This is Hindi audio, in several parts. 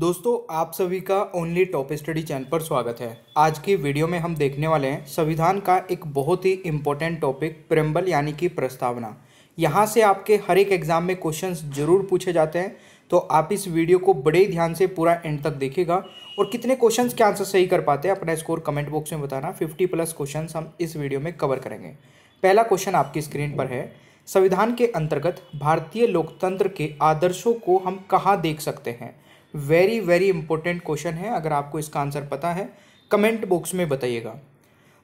दोस्तों आप सभी का ओनली टॉप स्टडी चैनल पर स्वागत है आज की वीडियो में हम देखने वाले हैं संविधान का एक बहुत ही इम्पोर्टेंट टॉपिक प्रेम्बल यानी कि प्रस्तावना यहाँ से आपके हर एक एग्जाम में क्वेश्चंस जरूर पूछे जाते हैं तो आप इस वीडियो को बड़े ही ध्यान से पूरा एंड तक देखेगा और कितने क्वेश्चन के आंसर सही कर पाते हैं अपना स्कोर कमेंट बॉक्स में बताना फिफ्टी प्लस क्वेश्चन हम इस वीडियो में कवर करेंगे पहला क्वेश्चन आपकी स्क्रीन पर है संविधान के अंतर्गत भारतीय लोकतंत्र के आदर्शों को हम कहाँ देख सकते हैं वेरी वेरी इंपॉर्टेंट क्वेश्चन है अगर आपको इसका आंसर पता है कमेंट बॉक्स में बताइएगा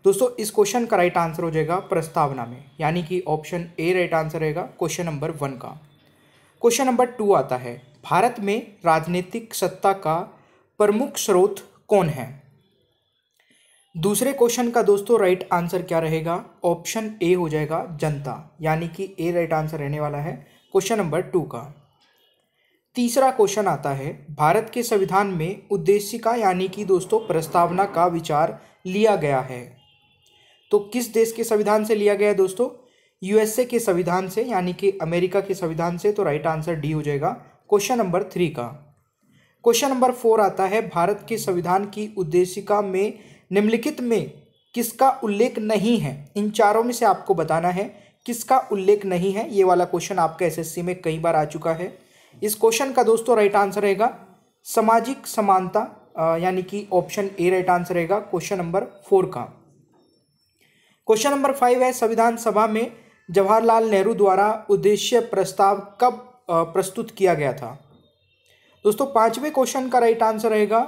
दोस्तों इस क्वेश्चन का राइट आंसर हो जाएगा प्रस्तावना में यानी कि ऑप्शन ए राइट आंसर रहेगा क्वेश्चन नंबर वन का क्वेश्चन नंबर टू आता है भारत में राजनीतिक सत्ता का प्रमुख स्रोत कौन है दूसरे क्वेश्चन का दोस्तों राइट आंसर क्या रहेगा ऑप्शन ए हो जाएगा जनता यानी कि ए राइट आंसर रहने वाला है क्वेश्चन नंबर टू का तीसरा क्वेश्चन आता है भारत के संविधान में उद्देशिका यानी कि दोस्तों प्रस्तावना का विचार लिया गया है तो किस देश के संविधान से लिया गया है दोस्तों यूएसए के संविधान से यानी कि अमेरिका के संविधान से तो राइट आंसर डी हो जाएगा क्वेश्चन नंबर थ्री का क्वेश्चन नंबर फोर आता है भारत के संविधान की उद्देशिका में निम्नलिखित में किसका उल्लेख नहीं है इन चारों में से आपको बताना है किसका उल्लेख नहीं है ये वाला क्वेश्चन आपका एसएससी में कई बार आ चुका है इस क्वेश्चन का दोस्तों राइट आंसर रहेगा सामाजिक समानता यानी कि ऑप्शन ए राइट आंसर रहेगा क्वेश्चन नंबर फोर का क्वेश्चन नंबर फाइव है संविधान सभा में जवाहरलाल नेहरू द्वारा उद्देश्य प्रस्ताव कब प्रस्तुत किया गया था दोस्तों पांचवें क्वेश्चन का राइट आंसर रहेगा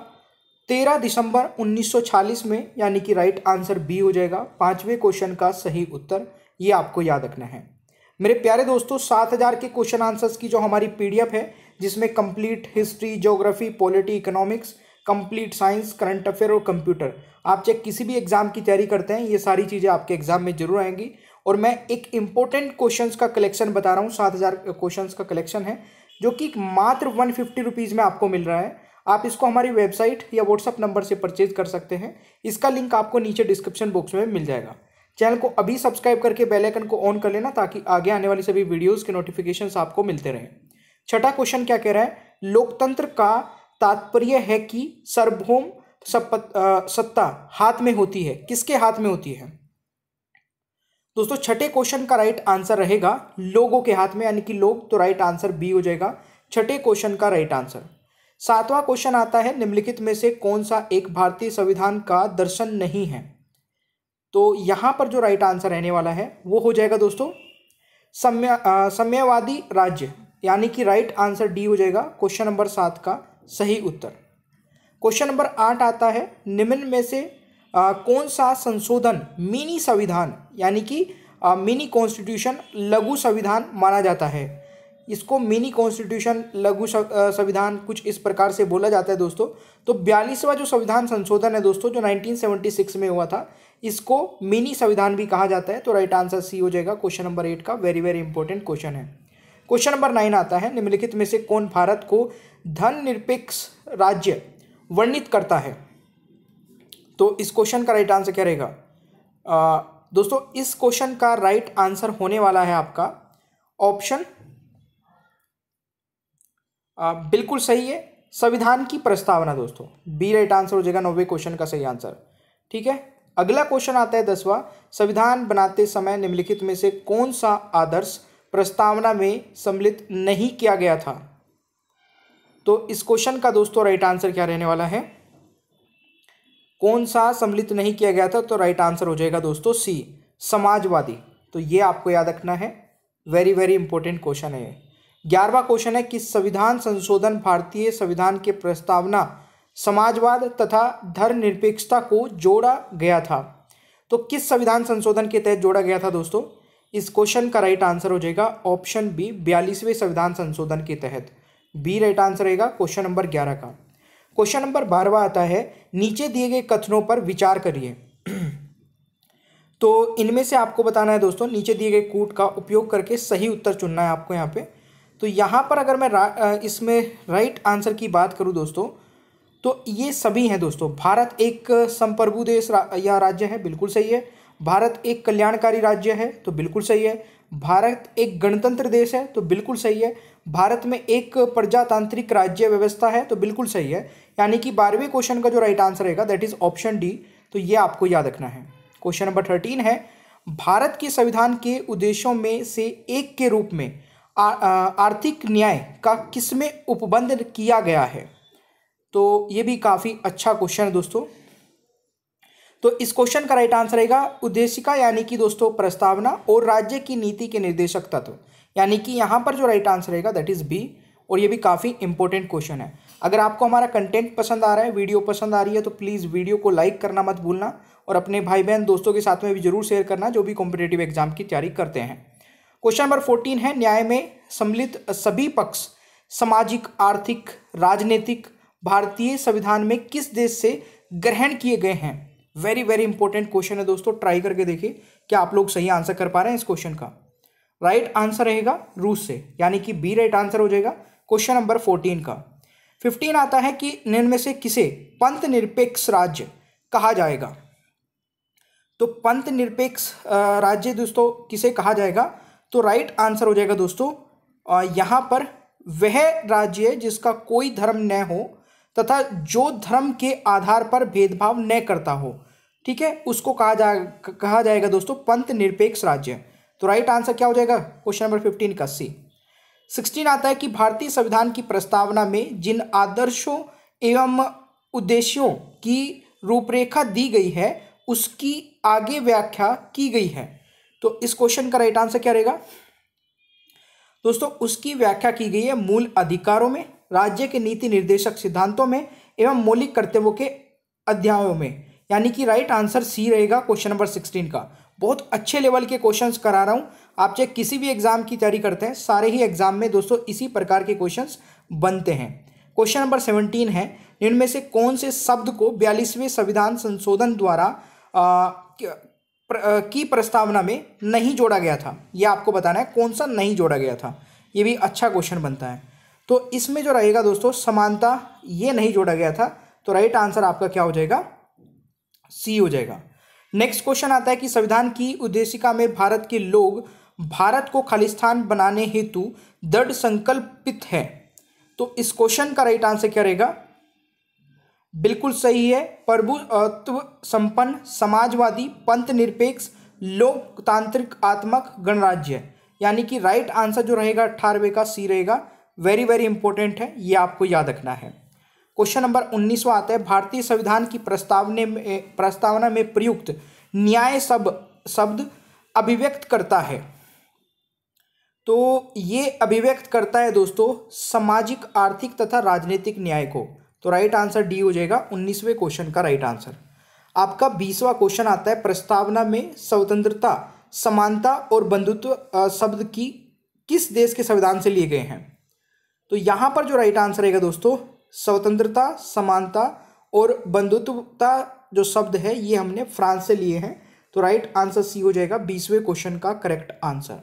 तेरह दिसंबर 1940 में यानी कि राइट आंसर बी हो जाएगा पांचवें क्वेश्चन का सही उत्तर ये आपको याद रखना है मेरे प्यारे दोस्तों सात हज़ार के क्वेश्चन आंसर्स की जो हमारी पीडीएफ है जिसमें complete history geography polity economics complete science current affair और कंप्यूटर आप चाहे किसी भी एग्ज़ाम की तैयारी करते हैं ये सारी चीज़ें आपके एग्ज़ाम में जरूर आएंगी और मैं एक इम्पोर्टेंट क्वेश्चन का कलेक्शन बता रहा हूँ सात हज़ार का कलेक्शन है जो कि मात्र वन फिफ्टी रुपीज़ में आपको मिल रहा है आप इसको हमारी वेबसाइट या व्हाट्सअप नंबर से परचेज कर सकते हैं इसका लिंक आपको नीचे डिस्क्रिप्शन बॉक्स में मिल जाएगा चैनल को अभी सब्सक्राइब करके बेल आइकन को ऑन कर लेना ताकि आगे आने वाली सभी वीडियोस के नोटिफिकेशन आपको मिलते रहें छठा क्वेश्चन क्या कह रहा है लोकतंत्र का तात्पर्य है कि सार्वभौम सत्ता हाथ में होती है किसके हाथ में होती है दोस्तों छठे क्वेश्चन का राइट आंसर रहेगा लोगों के हाथ में यानी कि लोग तो राइट आंसर बी हो जाएगा छठे क्वेश्चन का राइट आंसर सातवां क्वेश्चन आता है निम्नलिखित में से कौन सा एक भारतीय संविधान का दर्शन नहीं है तो यहाँ पर जो राइट आंसर रहने वाला है वो हो जाएगा दोस्तों सम्य सम्यवादी राज्य यानी कि राइट आंसर डी हो जाएगा क्वेश्चन नंबर सात का सही उत्तर क्वेश्चन नंबर आठ आता है निम्न में से आ, कौन सा संशोधन मिनी संविधान यानी कि मिनी कॉन्स्टिट्यूशन लघु संविधान माना जाता है इसको मिनी कॉन्स्टिट्यूशन लघु संविधान कुछ इस प्रकार से बोला जाता है दोस्तों तो बयालीसवा जो संविधान संशोधन है दोस्तों जो 1976 में हुआ था इसको मिनी संविधान भी कहा जाता है तो राइट आंसर सी हो जाएगा क्वेश्चन नंबर एट का वेरी वेरी इंपॉर्टेंट क्वेश्चन है क्वेश्चन नंबर नाइन आता है निम्नलिखित में से कौन भारत को धन निरपेक्ष राज्य वर्णित करता है तो इस क्वेश्चन का राइट आंसर क्या रहेगा दोस्तों इस क्वेश्चन का राइट आंसर होने वाला है आपका ऑप्शन बिल्कुल सही है संविधान की प्रस्तावना दोस्तों बी राइट आंसर हो जाएगा नौवे क्वेश्चन का सही आंसर ठीक है अगला क्वेश्चन आता है दसवा संविधान बनाते समय निम्नलिखित में से कौन सा आदर्श प्रस्तावना में सम्मिलित नहीं किया गया था तो इस क्वेश्चन का दोस्तों राइट आंसर क्या रहने वाला है कौन सा सम्मिलित नहीं किया गया था तो राइट आंसर हो जाएगा दोस्तों सी समाजवादी तो ये आपको याद रखना है वेरी वेरी इंपॉर्टेंट क्वेश्चन है ग्यारहवा क्वेश्चन है कि संविधान संशोधन भारतीय संविधान के प्रस्तावना समाजवाद तथा धर्मनिरपेक्षता को जोड़ा गया था तो किस संविधान संशोधन के तहत जोड़ा गया था दोस्तों इस क्वेश्चन का राइट आंसर हो जाएगा ऑप्शन बी बयालीसवें संविधान संशोधन के तहत बी राइट आंसर रहेगा क्वेश्चन नंबर ग्यारह का क्वेश्चन नंबर बारहवा आता है नीचे दिए गए कथनों पर विचार करिए तो इनमें से आपको बताना है दोस्तों नीचे दिए गए कूट का उपयोग करके सही उत्तर चुनना है आपको यहाँ पे तो यहाँ पर अगर मैं इसमें राइट आंसर की बात करूँ दोस्तों तो ये सभी हैं दोस्तों भारत एक संप्रभु देश रा, या राज्य है बिल्कुल सही है भारत एक कल्याणकारी राज्य है तो बिल्कुल सही है भारत एक गणतंत्र देश है तो बिल्कुल सही है भारत में एक प्रजातांत्रिक राज्य व्यवस्था है तो बिल्कुल सही है यानी कि बारहवें क्वेश्चन का जो राइट आंसर रहेगा दैट इज ऑप्शन डी तो ये आपको याद रखना है क्वेश्चन नंबर थर्टीन है भारत के संविधान के उद्देश्यों में से एक के रूप में आ, आ, आर्थिक न्याय का किसमें उपबंध किया गया है तो ये भी काफ़ी अच्छा क्वेश्चन है दोस्तों तो इस क्वेश्चन का राइट आंसर रहेगा उद्देशिका यानी कि दोस्तों प्रस्तावना और राज्य की नीति के निर्देशक तत्व यानी कि यहाँ पर जो राइट आंसर रहेगा दैट इज़ बी और ये भी काफ़ी इंपॉर्टेंट क्वेश्चन है अगर आपको हमारा कंटेंट पसंद आ रहा है वीडियो पसंद आ रही है तो प्लीज़ वीडियो को लाइक करना मत भूलना और अपने भाई बहन दोस्तों के साथ में भी जरूर शेयर करना जो भी कॉम्पिटेटिव एग्जाम की तैयारी करते हैं क्वेश्चन नंबर फोर्टीन है न्याय में सम्मिलित सभी पक्ष सामाजिक आर्थिक राजनीतिक भारतीय संविधान में किस देश से ग्रहण किए गए हैं वेरी वेरी इंपॉर्टेंट क्वेश्चन है दोस्तों ट्राई करके देखिए क्या आप लोग सही आंसर कर पा रहे हैं इस क्वेश्चन का राइट right आंसर रहेगा रूस से यानी कि बी राइट आंसर हो जाएगा क्वेश्चन नंबर फोर्टीन का फिफ्टीन आता है कि में से किसे पंथ निरपेक्ष राज्य कहा जाएगा तो पंथ निरपेक्ष राज्य दोस्तों किसे कहा जाएगा तो राइट right आंसर हो जाएगा दोस्तों यहां पर वह राज्य है जिसका कोई धर्म न हो तथा जो धर्म के आधार पर भेदभाव न करता हो ठीक है उसको कहा जा कहा जाएगा दोस्तों पंथ निरपेक्ष राज्य तो राइट आंसर क्या हो जाएगा क्वेश्चन नंबर फिफ्टीन का सी सिक्सटीन आता है कि भारतीय संविधान की प्रस्तावना में जिन आदर्शों एवं उद्देश्यों की रूपरेखा दी गई है उसकी आगे व्याख्या की गई है तो इस क्वेश्चन का राइट आंसर क्या रहेगा दोस्तों उसकी व्याख्या की गई है मूल अधिकारों में राज्य के नीति निर्देशक सिद्धांतों में एवं मौलिक कर्तव्यों के अध्यायों में यानी कि राइट आंसर सी रहेगा क्वेश्चन नंबर सिक्सटीन का बहुत अच्छे लेवल के क्वेश्चंस करा रहा हूँ आप चाहे किसी भी एग्जाम की तैयारी करते हैं सारे ही एग्जाम में दोस्तों इसी प्रकार के क्वेश्चंस बनते हैं क्वेश्चन नंबर सेवनटीन है इनमें से कौन से शब्द को बयालीसवें संविधान संशोधन द्वारा आ, की प्रस्तावना में नहीं जोड़ा गया था यह आपको बताना है कौन सा नहीं जोड़ा गया था ये भी अच्छा क्वेश्चन बनता है तो इसमें जो रहेगा दोस्तों समानता ये नहीं जोड़ा गया था तो राइट आंसर आपका क्या हो जाएगा सी हो जाएगा नेक्स्ट क्वेश्चन आता है कि संविधान की उद्देशिका में भारत के लोग भारत को खालिस्तान बनाने हेतु दृढ़ संकल्पित है तो इस क्वेश्चन का राइट आंसर क्या रहेगा बिल्कुल सही है प्रभुत्व संपन्न समाजवादी पंथ निरपेक्ष लोकतांत्रिक आत्मक गणराज्य यानी कि राइट आंसर जो रहेगा अठारहवें का सी रहेगा वेरी वेरी इंपॉर्टेंट है ये आपको याद रखना है क्वेश्चन नंबर उन्नीसवा आता है भारतीय संविधान की प्रस्तावने में प्रस्तावना में प्रयुक्त न्याय शब्द शब्द अभिव्यक्त करता है तो ये अभिव्यक्त करता है दोस्तों सामाजिक आर्थिक तथा राजनीतिक न्याय को तो राइट आंसर डी हो जाएगा उन्नीसवें क्वेश्चन का राइट आंसर आपका बीसवा क्वेश्चन आता है प्रस्तावना में स्वतंत्रता समानता और बंधुत्व शब्द की किस देश के संविधान से लिए गए हैं तो यहाँ पर जो राइट आंसर रहेगा दोस्तों स्वतंत्रता समानता और बंधुत्वता जो शब्द है ये हमने फ्रांस से लिए हैं तो राइट आंसर सी हो जाएगा बीसवें क्वेश्चन का करेक्ट आंसर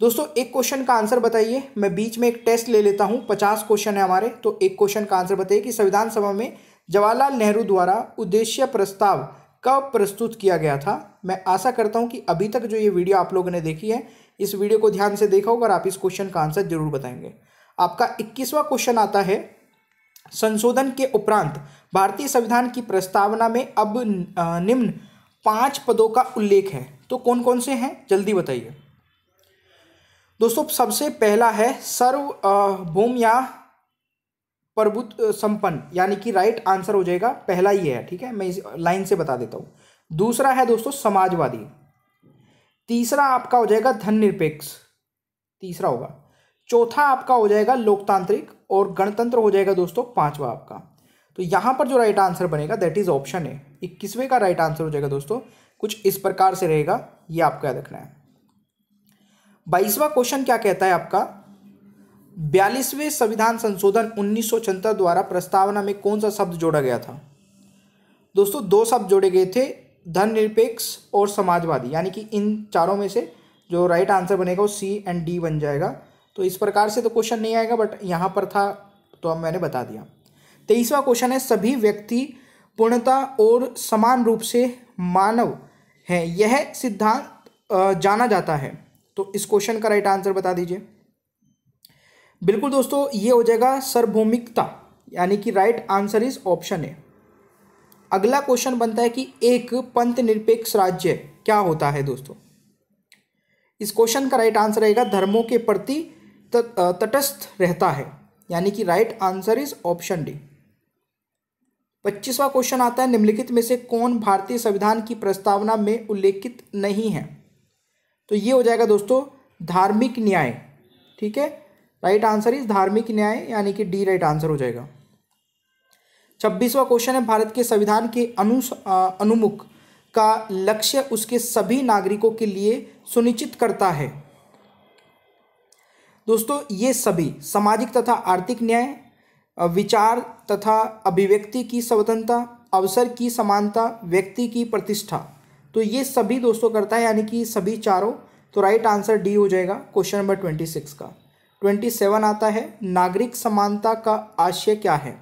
दोस्तों एक क्वेश्चन का आंसर बताइए मैं बीच में एक टेस्ट ले लेता हूँ पचास क्वेश्चन है हमारे तो एक क्वेश्चन का आंसर बताइए कि संविधान सभा में जवाहरलाल नेहरू द्वारा उद्देश्य प्रस्ताव कब प्रस्तुत किया गया था मैं आशा करता हूँ कि अभी तक जो ये वीडियो आप लोगों ने देखी है इस वीडियो को ध्यान से देखा होगा आप इस क्वेश्चन का आंसर जरूर बताएंगे आपका इक्कीसवा क्वेश्चन आता है संशोधन के उपरांत भारतीय संविधान की प्रस्तावना में अब निम्न पांच पदों का उल्लेख है तो कौन कौन से हैं जल्दी बताइए दोस्तों सबसे पहला है सर्वभौम या प्रभुत्व संपन्न यानी कि राइट आंसर हो जाएगा पहला ही है ठीक है मैं इस लाइन से बता देता हूँ दूसरा है दोस्तों समाजवादी तीसरा आपका हो जाएगा धन निरपेक्ष तीसरा होगा चौथा आपका हो जाएगा लोकतांत्रिक और गणतंत्र हो जाएगा दोस्तों पांचवा आपका तो यहाँ पर जो राइट आंसर बनेगा दैट इज़ ऑप्शन ए इक्कीसवें का राइट आंसर हो जाएगा दोस्तों कुछ इस प्रकार से रहेगा ये आपको याद रखना है बाईसवा क्वेश्चन क्या कहता है आपका बयालीसवें संविधान संशोधन उन्नीस द्वारा प्रस्तावना में कौन सा शब्द जोड़ा गया था दोस्तों दो शब्द जोड़े गए थे धन निरपेक्ष और समाजवादी यानी कि इन चारों में से जो राइट आंसर बनेगा वो सी एंड डी बन जाएगा तो इस प्रकार से तो क्वेश्चन नहीं आएगा बट यहाँ पर था तो अब मैंने बता दिया तेईसवा क्वेश्चन है सभी व्यक्ति पूर्णता और समान रूप से मानव हैं यह सिद्धांत जाना जाता है तो इस क्वेश्चन का राइट आंसर बता दीजिए बिल्कुल दोस्तों ये हो जाएगा सर्वभौमिकता यानी कि राइट आंसर इज ऑप्शन है अगला क्वेश्चन बनता है कि एक पंथ निरपेक्ष राज्य क्या होता है दोस्तों इस क्वेश्चन का राइट आंसर रहेगा धर्मों के प्रति तटस्थ रहता है यानी कि right answer is option D पच्चीसवा क्वेश्चन आता है निम्नलिखित में से कौन भारतीय संविधान की प्रस्तावना में उल्लेखित नहीं है तो ये हो जाएगा दोस्तों धार्मिक न्याय ठीक है राइट आंसर इज धार्मिक न्याय यानी कि डी राइट आंसर हो जाएगा छब्बीसवा क्वेश्चन है भारत के संविधान के अनु अनुमुख का लक्ष्य उसके सभी नागरिकों के लिए सुनिश्चित करता है दोस्तों ये सभी सामाजिक तथा आर्थिक न्याय विचार तथा अभिव्यक्ति की स्वतंत्रता अवसर की समानता व्यक्ति की प्रतिष्ठा तो ये सभी दोस्तों करता है यानी कि सभी चारों तो राइट आंसर डी हो जाएगा क्वेश्चन नंबर ट्वेंटी सिक्स का ट्वेंटी सेवन आता है नागरिक समानता का आशय क्या है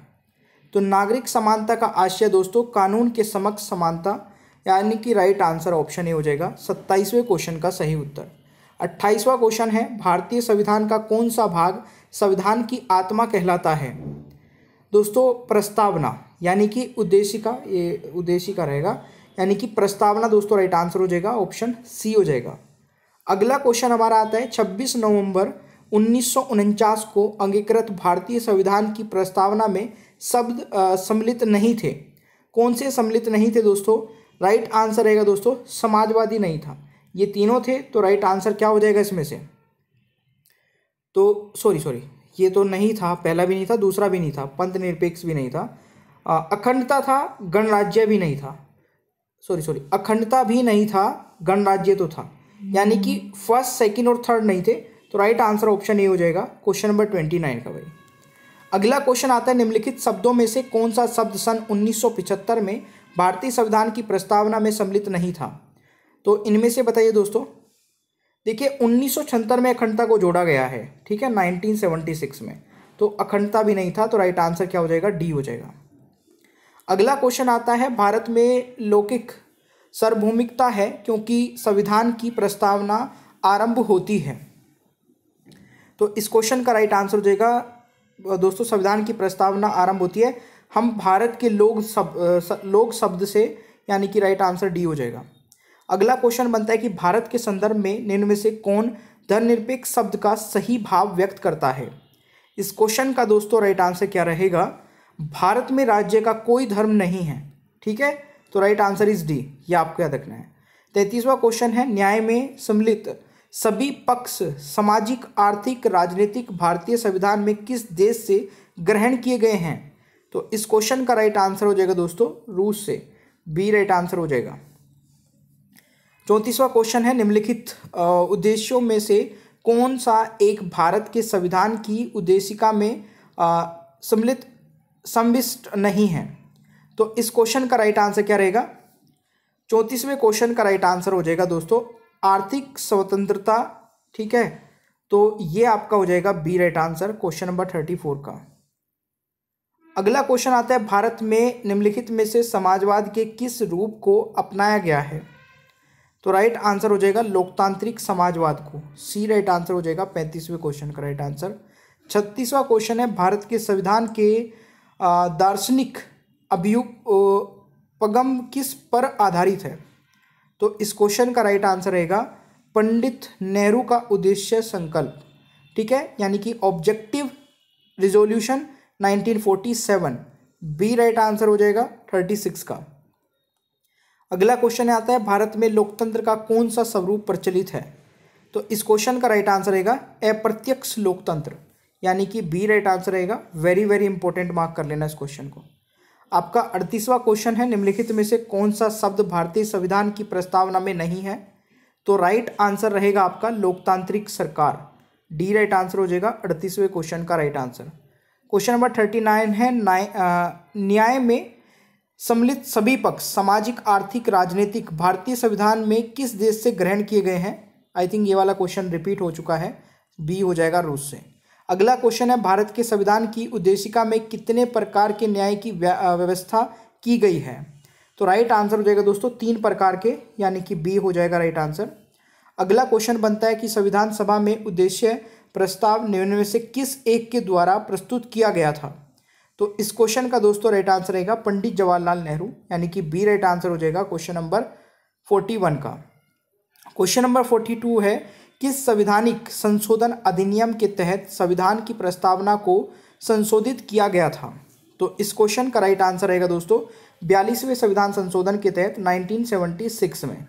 तो नागरिक समानता का आशय दोस्तों कानून के समक्ष समानता यानी कि राइट आंसर ऑप्शन ए हो जाएगा सत्ताईसवें क्वेश्चन का सही उत्तर अट्ठाईसवा क्वेश्चन है भारतीय संविधान का कौन सा भाग संविधान की आत्मा कहलाता है दोस्तों प्रस्तावना यानी कि उद्देशिका ये उद्देशिका रहेगा यानी कि प्रस्तावना दोस्तों राइट आंसर हो जाएगा ऑप्शन सी हो जाएगा अगला क्वेश्चन हमारा आता है 26 नवंबर उन्नीस को अंगीकृत भारतीय संविधान की प्रस्तावना में शब्द सम्मिलित नहीं थे कौन से सम्मिलित नहीं थे दोस्तों राइट आंसर रहेगा दोस्तों समाजवादी नहीं था ये तीनों थे तो राइट आंसर क्या हो जाएगा इसमें से तो सॉरी सॉरी ये तो नहीं था पहला भी नहीं था दूसरा भी नहीं था पंथ निरपेक्ष भी नहीं था अखंडता था गणराज्य भी नहीं था सॉरी सॉरी अखंडता भी नहीं था गणराज्य तो था यानी कि फर्स्ट सेकंड और थर्ड नहीं थे तो राइट आंसर ऑप्शन ए हो जाएगा क्वेश्चन नंबर ट्वेंटी नाइन का भाई अगला क्वेश्चन आता है निम्नलिखित शब्दों में से कौन सा शब्द सन 1975 में भारतीय संविधान की प्रस्तावना में सम्मिलित नहीं था तो इनमें से बताइए दोस्तों देखिए उन्नीस में अखंडता को जोड़ा गया है ठीक है 1976 में तो अखंडता भी नहीं था तो राइट आंसर क्या हो जाएगा डी हो जाएगा अगला क्वेश्चन आता है भारत में लौकिक सार्वभौमिकता है क्योंकि संविधान की प्रस्तावना आरंभ होती है तो इस क्वेश्चन का राइट आंसर हो जाएगा दोस्तों संविधान की प्रस्तावना आरंभ होती है हम भारत के लोग सब लोग शब्द से यानी कि राइट आंसर डी हो जाएगा अगला क्वेश्चन बनता है कि भारत के संदर्भ में निम्न में से कौन धर्मनिरपेक्ष शब्द का सही भाव व्यक्त करता है इस क्वेश्चन का दोस्तों राइट आंसर क्या रहेगा भारत में राज्य का कोई धर्म नहीं है ठीक है तो राइट आंसर इज डी ये आपको याद रखना है तैंतीसवा क्वेश्चन है न्याय में सम्मिलित सभी पक्ष सामाजिक आर्थिक राजनीतिक भारतीय संविधान में किस देश से ग्रहण किए गए हैं तो इस क्वेश्चन का राइट आंसर हो जाएगा दोस्तों रूस से बी राइट आंसर हो जाएगा चौंतीसवा क्वेश्चन है निम्नलिखित उद्देश्यों में से कौन सा एक भारत के संविधान की उद्देशिका में सम्मिलित संविष्ट नहीं है तो इस क्वेश्चन का राइट आंसर क्या रहेगा चौंतीसवें क्वेश्चन का राइट आंसर हो जाएगा दोस्तों आर्थिक स्वतंत्रता ठीक है तो ये आपका हो जाएगा B right answer question number thirty four का अगला क्वेश्चन आता है भारत में निम्नलिखित में से समाजवाद के किस रूप को अपनाया गया है तो राइट आंसर हो जाएगा लोकतांत्रिक समाजवाद को सी राइट आंसर हो जाएगा पैंतीसवें क्वेश्चन का राइट आंसर छत्तीसवा क्वेश्चन है भारत के संविधान के दार्शनिक अभियुक्त पगम किस पर आधारित है तो इस क्वेश्चन का राइट आंसर रहेगा पंडित नेहरू का उद्देश्य संकल्प ठीक है यानी कि objective resolution 1947 B right answer हो जाएगा 36 का अगला क्वेश्चन आता है भारत में लोकतंत्र का कौन सा स्वरूप प्रचलित है तो इस क्वेश्चन का राइट आंसर रहेगा अप्रत्यक्ष लोकतंत्र यानी कि बी राइट आंसर रहेगा वेरी वेरी इंपॉर्टेंट मार्क कर लेना इस क्वेश्चन को आपका अड़तीसवां क्वेश्चन है निम्नलिखित में से कौन सा शब्द भारतीय संविधान की प्रस्तावना में नहीं है तो राइट आंसर रहेगा आपका लोकतांत्रिक सरकार डी राइट आंसर हो जाएगा अड़तीसवें क्वेश्चन का right answer question number thirty nine है न्याय में सम्मिलित सभी पक्ष सामाजिक आर्थिक राजनीतिक भारतीय संविधान में किस देश से ग्रहण किए गए हैं आई थिंक ये वाला क्वेश्चन रिपीट हो चुका है बी हो जाएगा रूस से अगला क्वेश्चन है भारत के संविधान की उद्देशिका में कितने प्रकार के न्याय की व्यवस्था की गई है तो राइट आंसर हो जाएगा दोस्तों तीन प्रकार के यानी कि बी हो जाएगा राइट आंसर अगला क्वेश्चन बनता है कि संविधान सभा में उद्देश्य प्रस्ताव निम्न में से किस एक के द्वारा प्रस्तुत किया गया था तो इस क्वेश्चन का दोस्तों राइट आंसर रहेगा पंडित जवाहरलाल नेहरू यानी कि बी राइट आंसर हो जाएगा क्वेश्चन नंबर फोर्टी वन का क्वेश्चन नंबर फोर्टी टू है किस संविधानिक संशोधन अधिनियम के तहत संविधान की प्रस्तावना को संशोधित किया गया था तो इस क्वेश्चन का राइट आंसर रहेगा दोस्तों बयालीसवें संविधान संशोधन के तहत नाइनटीन में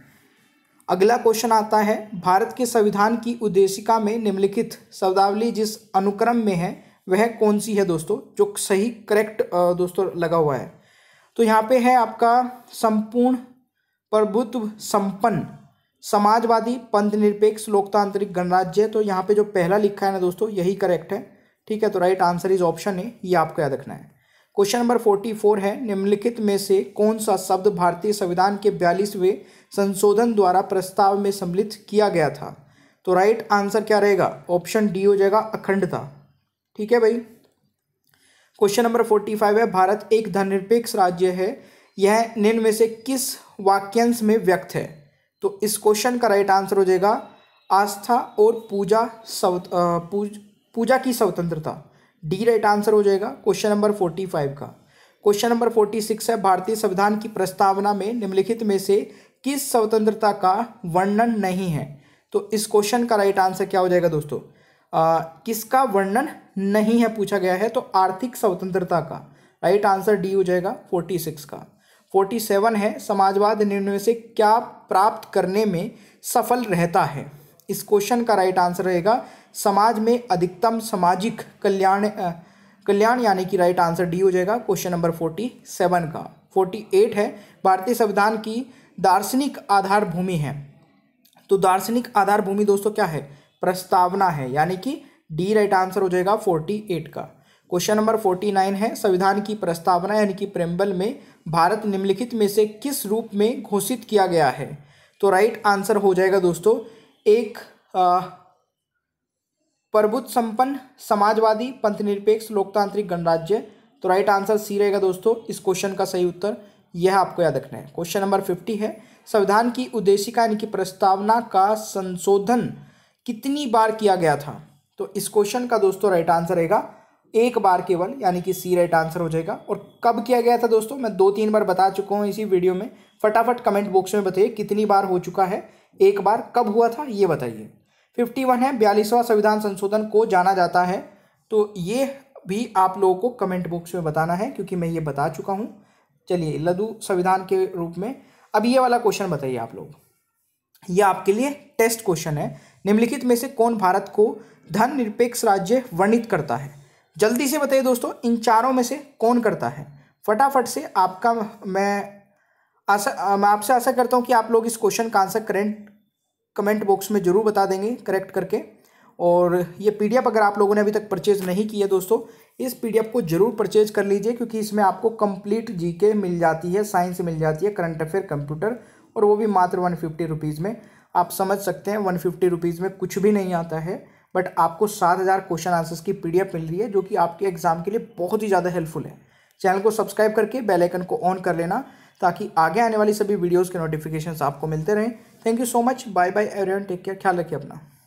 अगला क्वेश्चन आता है भारत के संविधान की उद्देशिका में निम्नलिखित शब्दावली जिस अनुक्रम में है वह कौन सी है दोस्तों जो सही करेक्ट दोस्तों लगा हुआ है तो यहाँ पे है आपका संपूर्ण प्रभुत्व संपन्न समाजवादी पंथ निरपेक्ष लोकतांत्रिक गणराज्य तो यहाँ पे जो पहला लिखा है ना दोस्तों यही करेक्ट है ठीक है तो right answer is option A ये आपको याद रखना है क्वेश्चन नंबर फोर्टी फोर है निम्नलिखित में से कौन सा शब्द भारतीय संविधान के बयालीसवें संशोधन द्वारा प्रस्ताव में सम्मिलित किया गया था तो राइट आंसर क्या रहेगा ऑप्शन डी हो जाएगा अखंडता ठीक है भाई क्वेश्चन नंबर फोर्टी फाइव है भारत एक धनिरपेक्ष राज्य है यह निम्न में से किस वाक्यांश में व्यक्त है तो इस क्वेश्चन का राइट आंसर हो जाएगा आस्था और पूजा सव पूज, पूजा की स्वतंत्रता डी राइट आंसर हो जाएगा क्वेश्चन नंबर फोर्टी फाइव का क्वेश्चन नंबर फोर्टी सिक्स है भारतीय संविधान की प्रस्तावना में निम्नलिखित में से किस स्वतंत्रता का वर्णन नहीं है तो इस क्वेश्चन का राइट आंसर क्या हो जाएगा दोस्तों आ, किसका वर्णन नहीं है पूछा गया है तो आर्थिक स्वतंत्रता का राइट आंसर डी हो जाएगा फोर्टी सिक्स का फोर्टी सेवन है समाजवाद निर्णय से क्या प्राप्त करने में सफल रहता है इस क्वेश्चन का राइट आंसर रहेगा समाज में अधिकतम सामाजिक कल्याण कल्याण यानी कि राइट आंसर डी हो जाएगा क्वेश्चन नंबर फोर्टी सेवन का फोर्टी एट है भारतीय संविधान की दार्शनिक आधार भूमि है तो दार्शनिक आधार भूमि दोस्तों क्या है प्रस्तावना है यानी कि डी राइट आंसर हो जाएगा फोर्टी एट का क्वेश्चन नंबर फोर्टी नाइन है संविधान की प्रस्तावना यानी कि प्रेम्बल में भारत निम्नलिखित में से किस रूप में घोषित किया गया है तो राइट आंसर हो जाएगा दोस्तों एक प्रबुद्ध संपन्न समाजवादी पंथनिरपेक्ष लोकतांत्रिक गणराज्य तो राइट आंसर सी रहेगा दोस्तों इस क्वेश्चन का सही उत्तर यह आपको याद रखना है क्वेश्चन नंबर फिफ्टी है संविधान की उद्देशिका यानी कि प्रस्तावना का संशोधन कितनी बार किया गया था तो इस क्वेश्चन का दोस्तों राइट आंसर रहेगा एक बार केवल यानी कि सी राइट आंसर हो जाएगा और कब किया गया था दोस्तों मैं दो तीन बार बता चुका हूँ इसी वीडियो में फटाफट कमेंट बॉक्स में बताइए कितनी बार हो चुका है एक बार कब हुआ था ये बताइए फिफ्टी वन है बयालीसवां संविधान संशोधन को जाना जाता है तो ये भी आप लोगों को कमेंट बॉक्स में बताना है क्योंकि मैं ये बता चुका हूँ चलिए लदु संविधान के रूप में अब ये वाला क्वेश्चन बताइए आप लोग ये आपके लिए टेस्ट क्वेश्चन है निम्नलिखित में से कौन भारत को धन निरपेक्ष राज्य वर्णित करता है जल्दी से बताइए दोस्तों इन चारों में से कौन करता है फटाफट से आपका मैं आशा मैं आपसे आशा करता हूँ कि आप लोग इस क्वेश्चन का आंसर करेंट कमेंट बॉक्स में ज़रूर बता देंगे करेक्ट करके और ये पी अगर आप लोगों ने अभी तक परचेज नहीं किया दोस्तों इस पी को जरूर परचेज कर लीजिए क्योंकि इसमें आपको कंप्लीट जीके मिल जाती है साइंस मिल जाती है करंट अफेयर कंप्यूटर और वो भी मात्र वन फिफ्टी रुपीज़ में आप समझ सकते हैं वन फिफ्टी रुपीज़ में कुछ भी नहीं आता है बट आपको सात हज़ार क्वेश्चन आंसर्स की पी मिल रही है जो कि आपके एग्ज़ाम के लिए बहुत ही ज़्यादा हेल्पफुल है चैनल को सब्सक्राइब करके बेल आइकन को ऑन कर लेना ताकि आगे आने वाली सभी वीडियोस के नोटिफिकेशंस आपको मिलते रहें thank you so much bye bye everyone take care ख्याल रखिए अपना